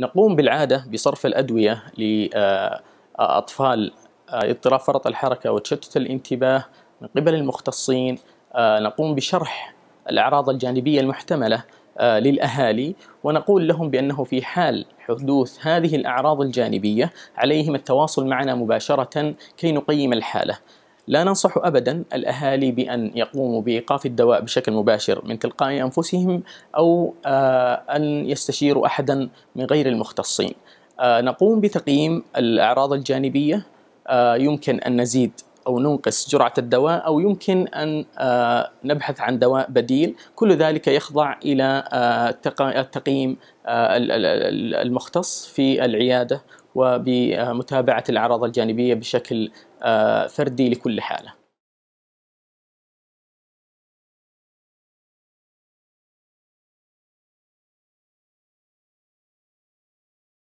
نقوم بالعادة بصرف الأدوية لأطفال آه، آه، آه، اضطراب فرط الحركة وتشتت الانتباه من قبل المختصين نقوم بشرح الأعراض الجانبية المحتملة للأهالي ونقول لهم بأنه في حال حدوث هذه الأعراض الجانبية عليهم التواصل معنا مباشرة كي نقيم الحالة لا ننصح أبدا الأهالي بأن يقوموا بإيقاف الدواء بشكل مباشر من تلقاء أنفسهم أو آه، أن يستشيروا أحدا من غير المختصين آه، نقوم بتقييم الأعراض الجانبية آه، يمكن أن نزيد أو ننقص جرعة الدواء أو يمكن أن آه، نبحث عن دواء بديل كل ذلك يخضع إلى آه، التقييم آه، المختص في العيادة وبمتابعة الأعراض الجانبية بشكل فردي لكل حالة